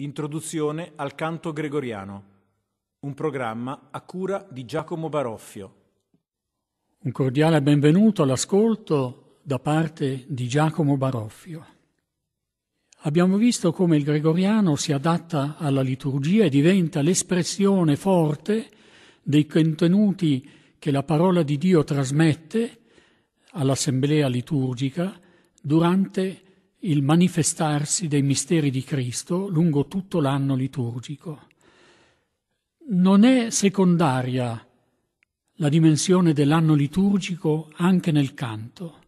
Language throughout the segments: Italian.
Introduzione al canto gregoriano, un programma a cura di Giacomo Baroffio. Un cordiale benvenuto all'ascolto da parte di Giacomo Baroffio. Abbiamo visto come il gregoriano si adatta alla liturgia e diventa l'espressione forte dei contenuti che la parola di Dio trasmette all'assemblea liturgica durante la il manifestarsi dei misteri di Cristo lungo tutto l'anno liturgico. Non è secondaria la dimensione dell'anno liturgico anche nel canto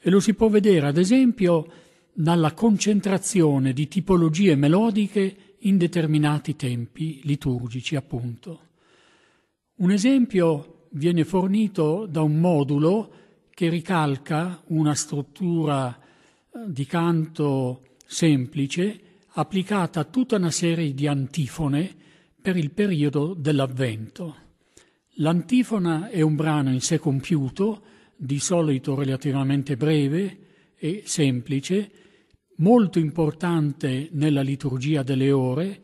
e lo si può vedere ad esempio dalla concentrazione di tipologie melodiche in determinati tempi liturgici, appunto. Un esempio viene fornito da un modulo che ricalca una struttura di canto semplice applicata a tutta una serie di antifone per il periodo dell'Avvento. L'antifona è un brano in sé compiuto, di solito relativamente breve e semplice, molto importante nella liturgia delle ore,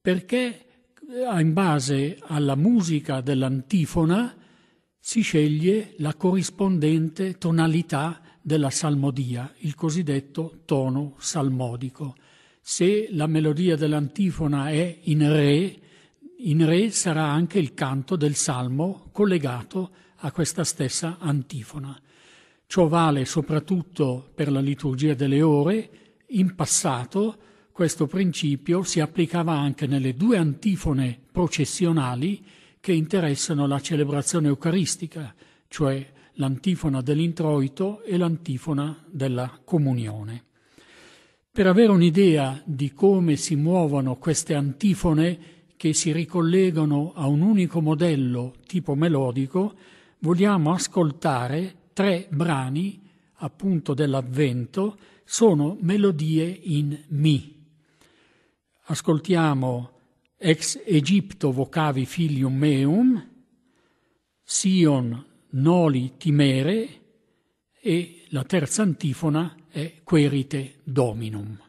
perché eh, in base alla musica dell'antifona si sceglie la corrispondente tonalità della salmodia, il cosiddetto tono salmodico. Se la melodia dell'antifona è in re, in re sarà anche il canto del salmo collegato a questa stessa antifona. Ciò vale soprattutto per la liturgia delle ore. In passato questo principio si applicava anche nelle due antifone processionali che interessano la celebrazione eucaristica, cioè l'antifona dell'introito e l'antifona della comunione. Per avere un'idea di come si muovono queste antifone che si ricollegano a un unico modello tipo melodico, vogliamo ascoltare tre brani appunto dell'Avvento, sono melodie in Mi. Ascoltiamo Ex Egipto vocavi filium meum, Sion noli timere e la terza antifona è querite dominum.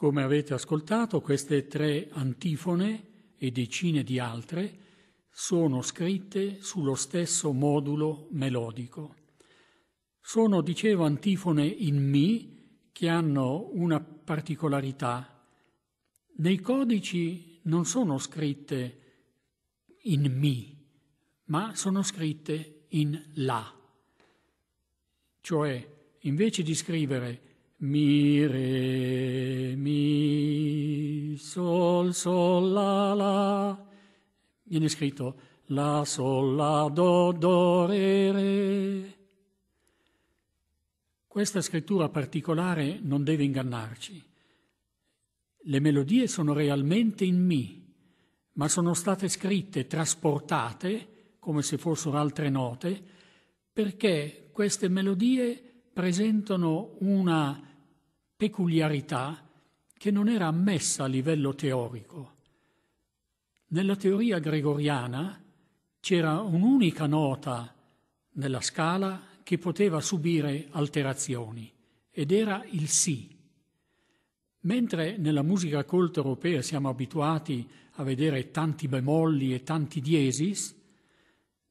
Come avete ascoltato, queste tre antifone e decine di altre sono scritte sullo stesso modulo melodico. Sono, dicevo, antifone in Mi che hanno una particolarità. Nei codici non sono scritte in Mi, ma sono scritte in La. Cioè, invece di scrivere mi, re, mi, sol, sol, la, la. Viene scritto la, sol, la, do, do, re, re. Questa scrittura particolare non deve ingannarci. Le melodie sono realmente in mi, ma sono state scritte, trasportate, come se fossero altre note, perché queste melodie presentano una peculiarità che non era ammessa a livello teorico. Nella teoria gregoriana c'era un'unica nota nella scala che poteva subire alterazioni ed era il Si. Mentre nella musica colta europea siamo abituati a vedere tanti bemolli e tanti diesis,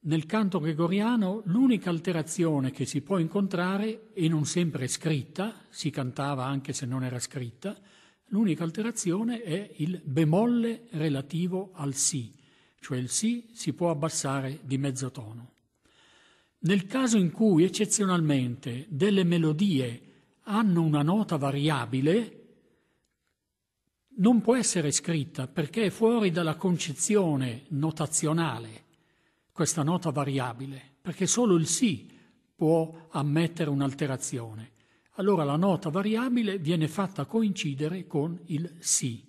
nel canto gregoriano l'unica alterazione che si può incontrare, e non sempre scritta, si cantava anche se non era scritta, l'unica alterazione è il bemolle relativo al si, cioè il si si può abbassare di mezzo tono. Nel caso in cui eccezionalmente delle melodie hanno una nota variabile, non può essere scritta perché è fuori dalla concezione notazionale questa nota variabile, perché solo il sì può ammettere un'alterazione. Allora la nota variabile viene fatta coincidere con il sì.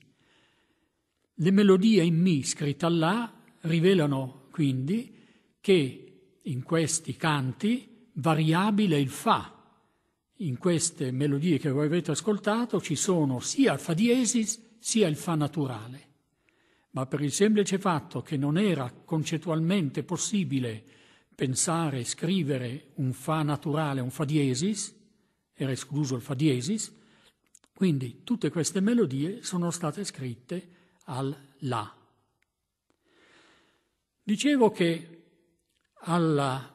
Le melodie in mi scritte là rivelano quindi che in questi canti variabile il fa. In queste melodie che voi avete ascoltato ci sono sia il fa diesis sia il fa naturale ma per il semplice fatto che non era concettualmente possibile pensare e scrivere un fa naturale, un fa diesis, era escluso il fa diesis, quindi tutte queste melodie sono state scritte al la. Dicevo che alla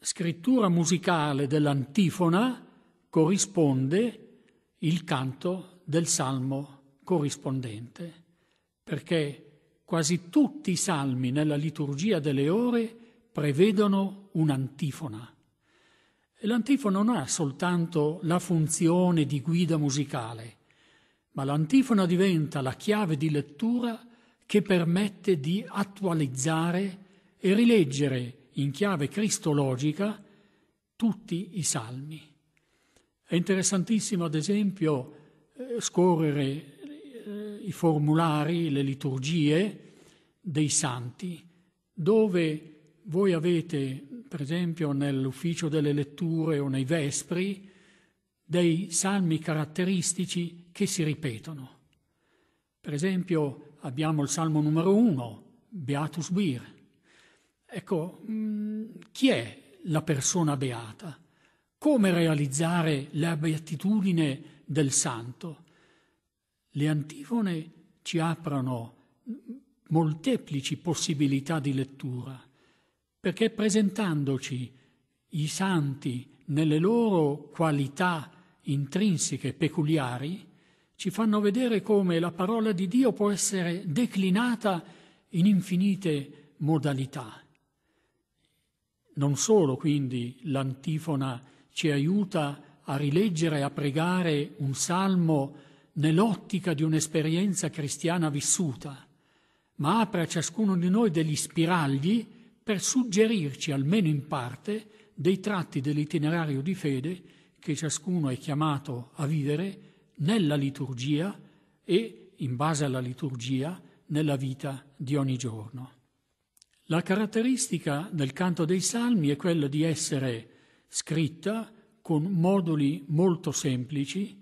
scrittura musicale dell'antifona corrisponde il canto del salmo corrispondente perché quasi tutti i salmi nella liturgia delle ore prevedono un'antifona. E l'antifona non ha soltanto la funzione di guida musicale, ma l'antifona diventa la chiave di lettura che permette di attualizzare e rileggere in chiave cristologica tutti i salmi. È interessantissimo, ad esempio, eh, scorrere eh, i formulari, le liturgie dei santi, dove voi avete, per esempio, nell'ufficio delle letture o nei vespri, dei salmi caratteristici che si ripetono. Per esempio abbiamo il salmo numero uno, Beatus Bir. Ecco, mm, chi è la persona beata? Come realizzare la beatitudine del santo? le antifone ci aprono molteplici possibilità di lettura, perché presentandoci i santi nelle loro qualità intrinseche, peculiari, ci fanno vedere come la parola di Dio può essere declinata in infinite modalità. Non solo quindi l'antifona ci aiuta a rileggere, e a pregare un salmo nell'ottica di un'esperienza cristiana vissuta, ma apre a ciascuno di noi degli spiragli per suggerirci, almeno in parte, dei tratti dell'itinerario di fede che ciascuno è chiamato a vivere nella liturgia e, in base alla liturgia, nella vita di ogni giorno. La caratteristica del canto dei salmi è quella di essere scritta con moduli molto semplici,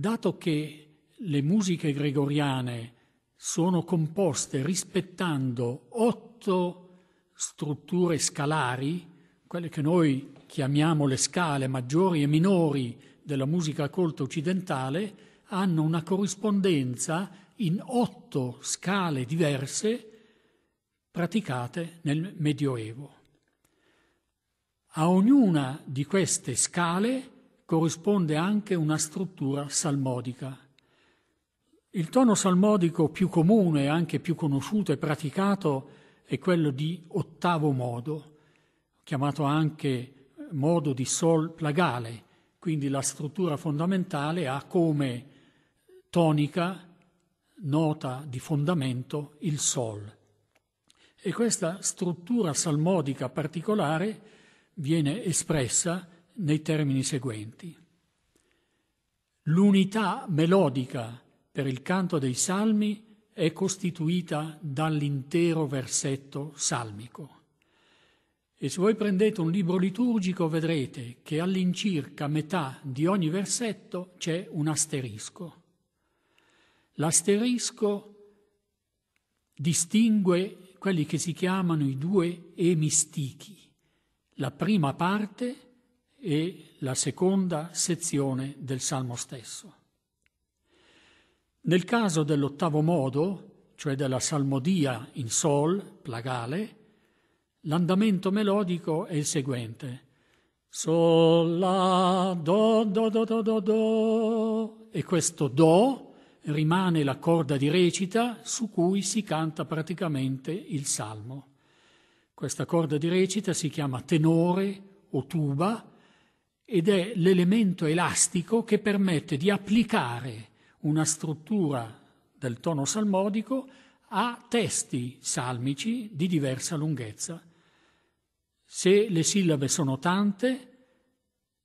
Dato che le musiche gregoriane sono composte rispettando otto strutture scalari, quelle che noi chiamiamo le scale maggiori e minori della musica colta occidentale, hanno una corrispondenza in otto scale diverse praticate nel Medioevo. A ognuna di queste scale corrisponde anche una struttura salmodica. Il tono salmodico più comune, anche più conosciuto e praticato, è quello di ottavo modo, chiamato anche eh, modo di sol plagale, quindi la struttura fondamentale ha come tonica, nota di fondamento, il sol. E questa struttura salmodica particolare viene espressa nei termini seguenti. L'unità melodica per il canto dei salmi è costituita dall'intero versetto salmico. E se voi prendete un libro liturgico vedrete che all'incirca metà di ogni versetto c'è un asterisco. L'asterisco distingue quelli che si chiamano i due emistichi, la prima parte e la seconda sezione del Salmo stesso. Nel caso dell'ottavo modo, cioè della salmodia in sol, plagale, l'andamento melodico è il seguente. Sol, la, do, do, do, do, do, do. E questo do rimane la corda di recita su cui si canta praticamente il salmo. Questa corda di recita si chiama tenore o tuba ed è l'elemento elastico che permette di applicare una struttura del tono salmodico a testi salmici di diversa lunghezza. Se le sillabe sono tante,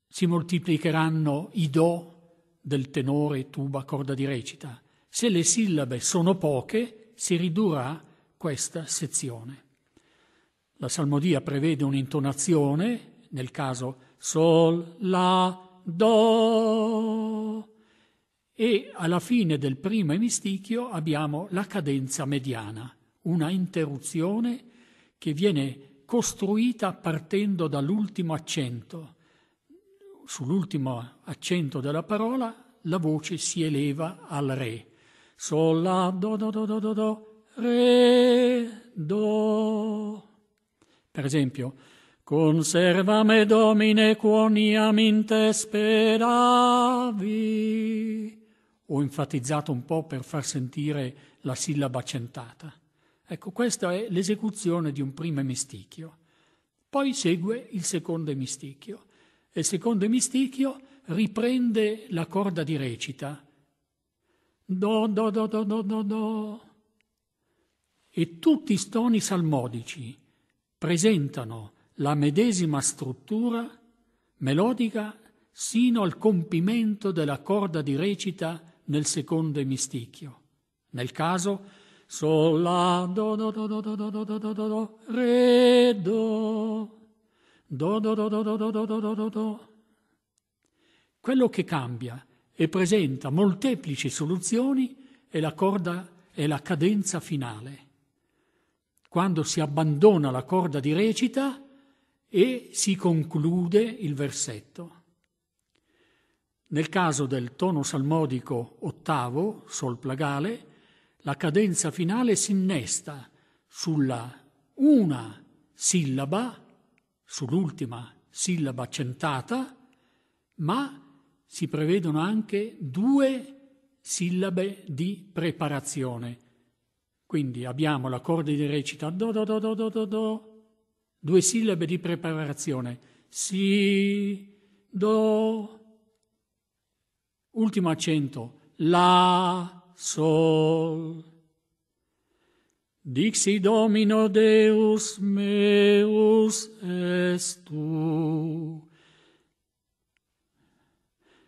si moltiplicheranno i do del tenore, tuba, corda di recita. Se le sillabe sono poche, si ridurrà questa sezione. La salmodia prevede un'intonazione, nel caso sol, la, do. E alla fine del primo emisticchio abbiamo la cadenza mediana, una interruzione che viene costruita partendo dall'ultimo accento. Sull'ultimo accento della parola la voce si eleva al re. Sol, la, do, do, do, do, do, do, re, do. Per esempio, Conserva me, Domine, quoniam in te speravi. Ho enfatizzato un po' per far sentire la sillaba accentata. Ecco, questa è l'esecuzione di un primo emistichio. Poi segue il secondo emistichio. E il secondo emistichio riprende la corda di recita. Do, do, do, do, do, do, do. E tutti i toni salmodici presentano la medesima struttura melodica sino al compimento della corda di recita nel secondo emisticchio. Nel caso sol la do do do do do do do do do do re do do do do do do do do do do do quello che cambia e presenta molteplici soluzioni è la corda e la cadenza finale. Quando si abbandona la corda di recita, e si conclude il versetto. Nel caso del tono salmodico ottavo, sol plagale, la cadenza finale si innesta sulla una sillaba, sull'ultima sillaba accentata, ma si prevedono anche due sillabe di preparazione. Quindi abbiamo l'accordo di recita do do do do do do due sillabe di preparazione, si, do, ultimo accento, la, sol. Dixi Domino Deus meus est tu.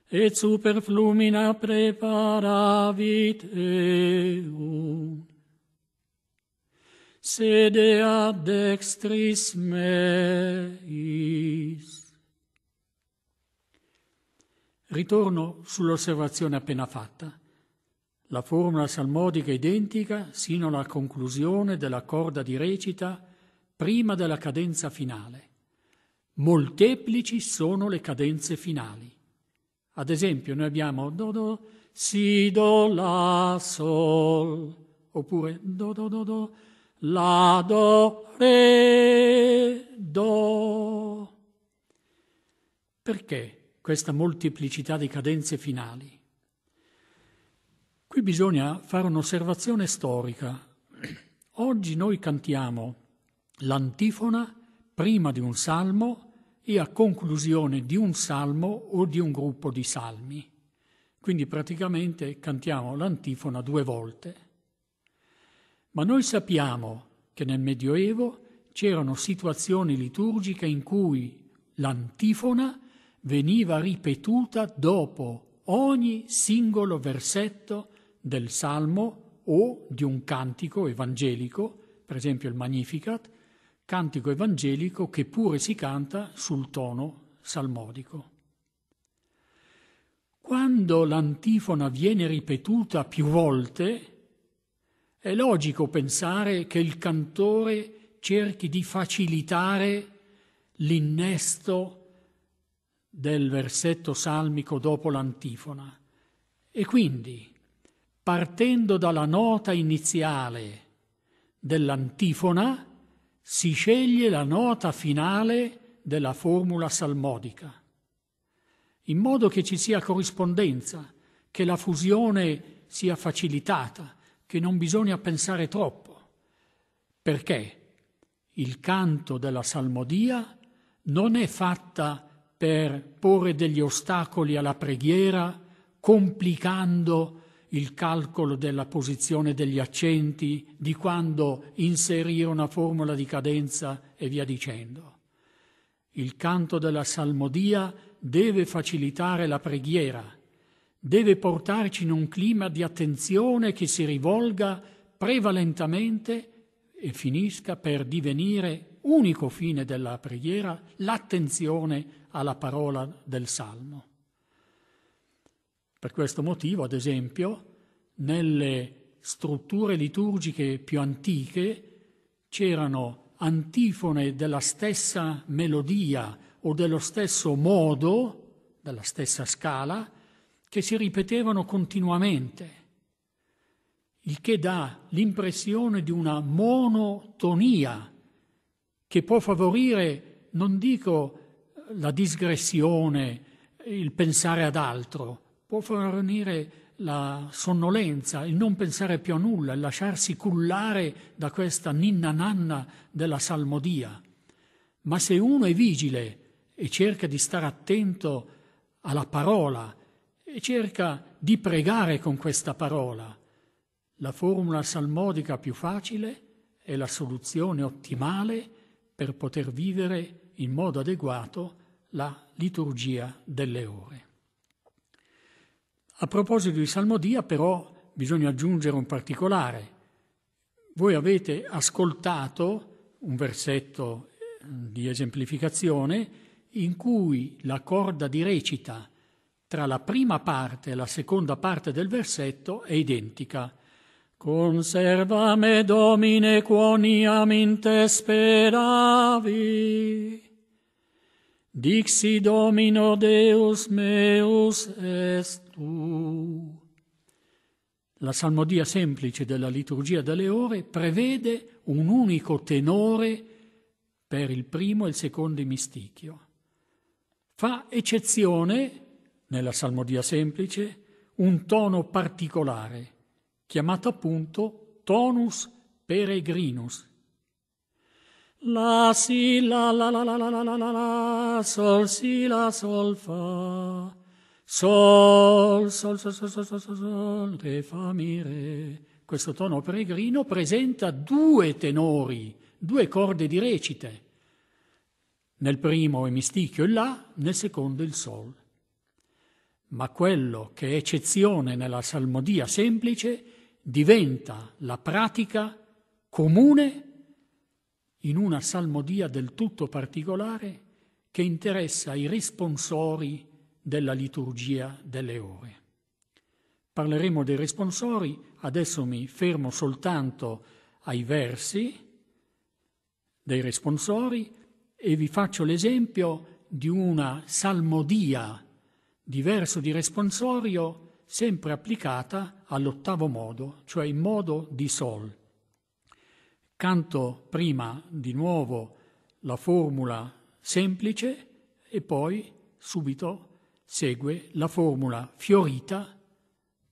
Et super preparavit eum sede ad dextris meis. Ritorno sull'osservazione appena fatta. La formula salmodica è identica sino alla conclusione della corda di recita prima della cadenza finale. Molteplici sono le cadenze finali. Ad esempio, noi abbiamo do do si do la sol oppure do do do do la, do, re, do. Perché questa molteplicità di cadenze finali? Qui bisogna fare un'osservazione storica. Oggi noi cantiamo l'antifona prima di un salmo e a conclusione di un salmo o di un gruppo di salmi. Quindi praticamente cantiamo l'antifona due volte. Ma noi sappiamo che nel Medioevo c'erano situazioni liturgiche in cui l'antifona veniva ripetuta dopo ogni singolo versetto del salmo o di un cantico evangelico, per esempio il Magnificat, cantico evangelico che pure si canta sul tono salmodico. Quando l'antifona viene ripetuta più volte, è logico pensare che il cantore cerchi di facilitare l'innesto del versetto salmico dopo l'antifona. E quindi, partendo dalla nota iniziale dell'antifona, si sceglie la nota finale della formula salmodica, in modo che ci sia corrispondenza, che la fusione sia facilitata che non bisogna pensare troppo, perché il canto della salmodia non è fatta per porre degli ostacoli alla preghiera, complicando il calcolo della posizione degli accenti, di quando inserire una formula di cadenza e via dicendo. Il canto della salmodia deve facilitare la preghiera, deve portarci in un clima di attenzione che si rivolga prevalentemente e finisca per divenire unico fine della preghiera l'attenzione alla parola del Salmo. Per questo motivo, ad esempio, nelle strutture liturgiche più antiche c'erano antifone della stessa melodia o dello stesso modo, della stessa scala, che si ripetevano continuamente, il che dà l'impressione di una monotonia che può favorire, non dico la digressione, il pensare ad altro, può favorire la sonnolenza, il non pensare più a nulla, il lasciarsi cullare da questa ninna nanna della salmodia. Ma se uno è vigile e cerca di stare attento alla parola, e cerca di pregare con questa parola. La formula salmodica più facile è la soluzione ottimale per poter vivere in modo adeguato la liturgia delle ore. A proposito di salmodia però bisogna aggiungere un particolare. Voi avete ascoltato un versetto eh, di esemplificazione in cui la corda di recita tra la prima parte e la seconda parte del versetto è identica. Conserva me domine quoniam in te speravi. Dixi domino Deus meus est tu. La salmodia semplice della liturgia delle ore prevede un unico tenore per il primo e il secondo mistichio. Fa eccezione nella salmodia semplice, un tono particolare, chiamato appunto tonus peregrinus. La si la la la la la la la la sol si la sol fa sol sol sol sol sol sol sol, sol re fa mi re. Questo tono peregrino presenta due tenori, due corde di recite. Nel primo è misticchio il la, nel secondo il sol ma quello che è eccezione nella salmodia semplice diventa la pratica comune in una salmodia del tutto particolare che interessa i responsori della liturgia delle ore. Parleremo dei responsori, adesso mi fermo soltanto ai versi dei responsori e vi faccio l'esempio di una salmodia diverso di responsorio, sempre applicata all'ottavo modo, cioè in modo di sol. Canto prima di nuovo la formula semplice e poi subito segue la formula fiorita,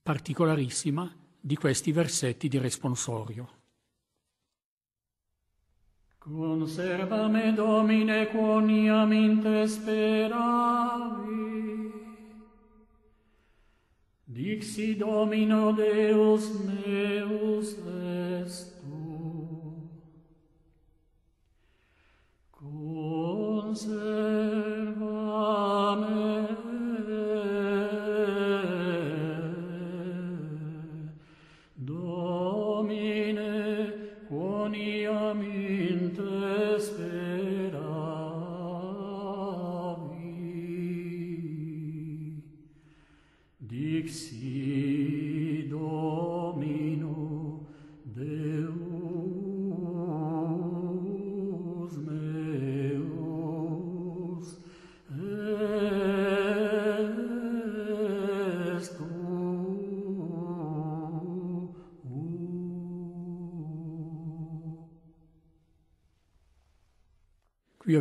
particolarissima, di questi versetti di responsorio. Conserva me Domine quoniam in te speravi, Dixi Domino Deus meus est tu. Conser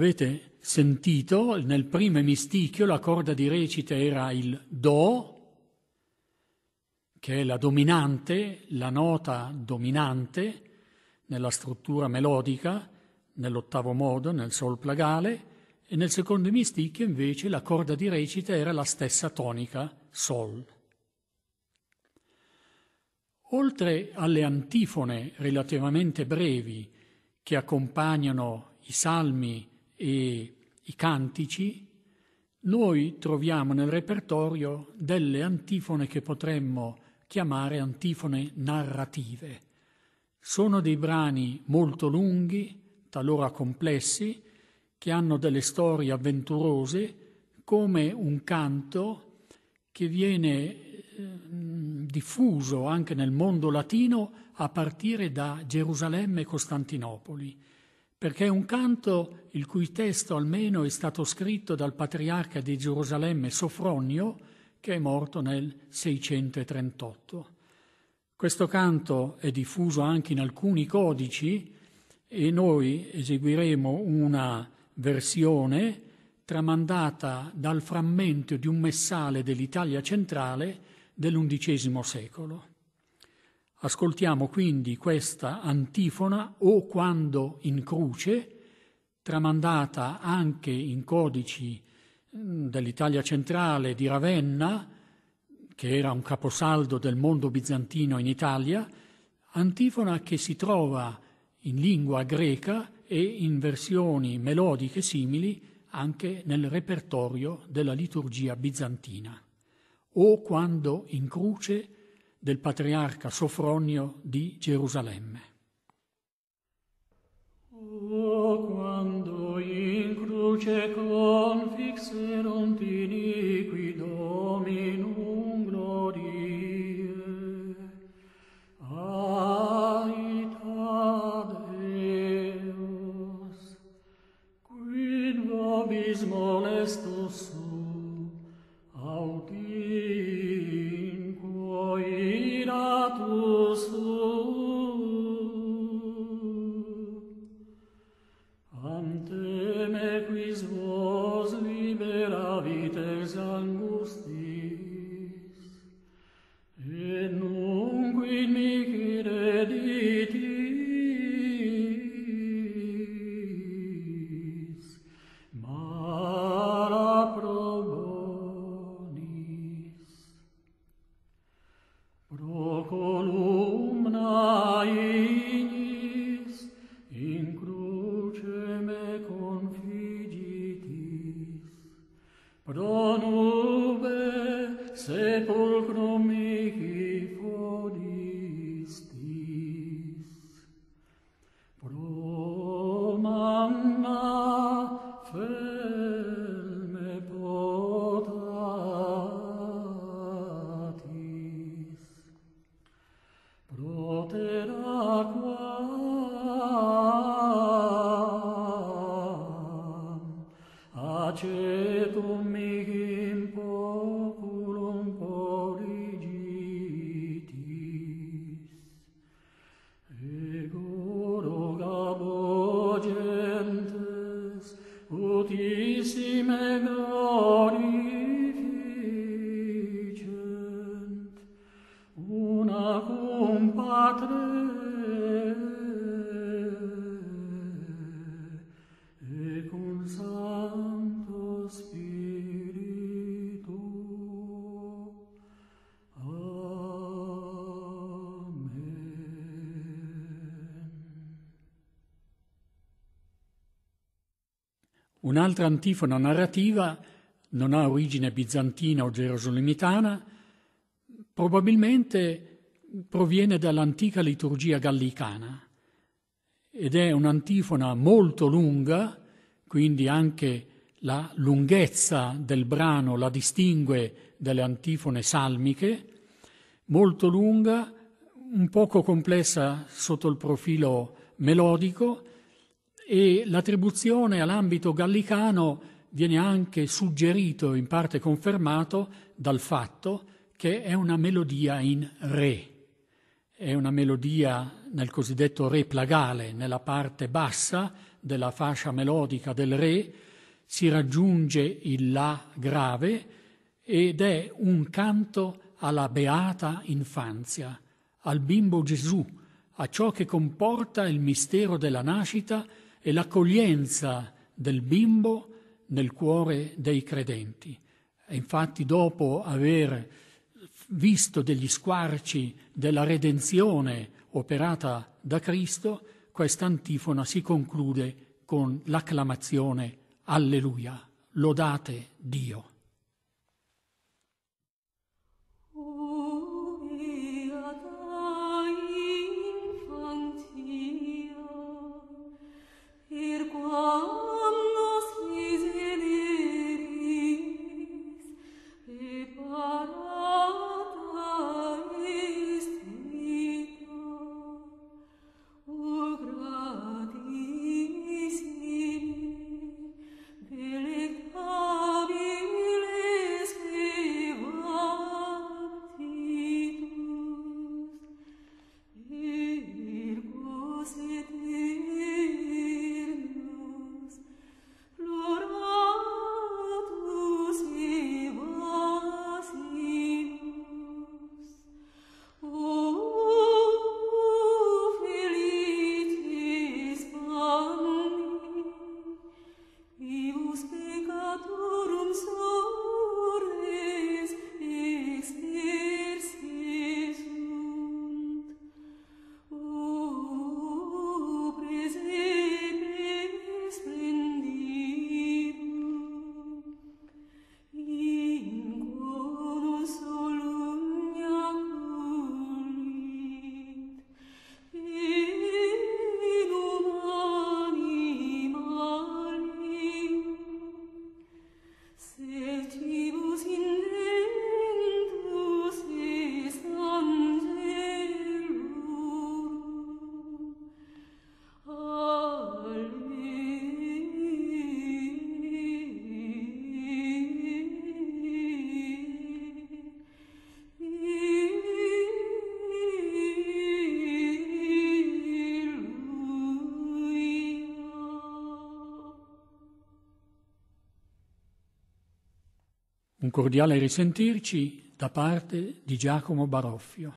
avete sentito, nel primo emistichio la corda di recita era il Do, che è la dominante, la nota dominante nella struttura melodica, nell'ottavo modo, nel sol plagale, e nel secondo emistichio invece la corda di recita era la stessa tonica, sol. Oltre alle antifone relativamente brevi che accompagnano i salmi e i cantici, noi troviamo nel repertorio delle antifone che potremmo chiamare antifone narrative. Sono dei brani molto lunghi, talora complessi, che hanno delle storie avventurose, come un canto che viene eh, diffuso anche nel mondo latino a partire da Gerusalemme e Costantinopoli perché è un canto il cui testo almeno è stato scritto dal patriarca di Gerusalemme Sofronio, che è morto nel 638. Questo canto è diffuso anche in alcuni codici e noi eseguiremo una versione tramandata dal frammento di un messale dell'Italia centrale dell'undicesimo secolo. Ascoltiamo quindi questa antifona o quando in croce, tramandata anche in codici mm, dell'Italia centrale di Ravenna, che era un caposaldo del mondo bizantino in Italia, antifona che si trova in lingua greca e in versioni melodiche simili anche nel repertorio della liturgia bizantina. O quando in croce del patriarca Sofronio di Gerusalemme. Oh, quando in croce confixerunt iniqui Dominum 觉。un'altra antifona narrativa, non ha origine bizantina o gerosolimitana, probabilmente proviene dall'antica liturgia gallicana ed è un'antifona molto lunga, quindi anche la lunghezza del brano la distingue dalle antifone salmiche, molto lunga, un poco complessa sotto il profilo melodico, e l'attribuzione all'ambito gallicano viene anche suggerito, in parte confermato, dal fatto che è una melodia in re. È una melodia nel cosiddetto re plagale, nella parte bassa della fascia melodica del re, si raggiunge il La grave ed è un canto alla beata infanzia, al bimbo Gesù, a ciò che comporta il mistero della nascita e l'accoglienza del bimbo nel cuore dei credenti. E infatti dopo aver visto degli squarci della redenzione operata da Cristo, questa antifona si conclude con l'acclamazione Alleluia, lodate Dio. Oh. cordiale risentirci da parte di Giacomo Baroffio.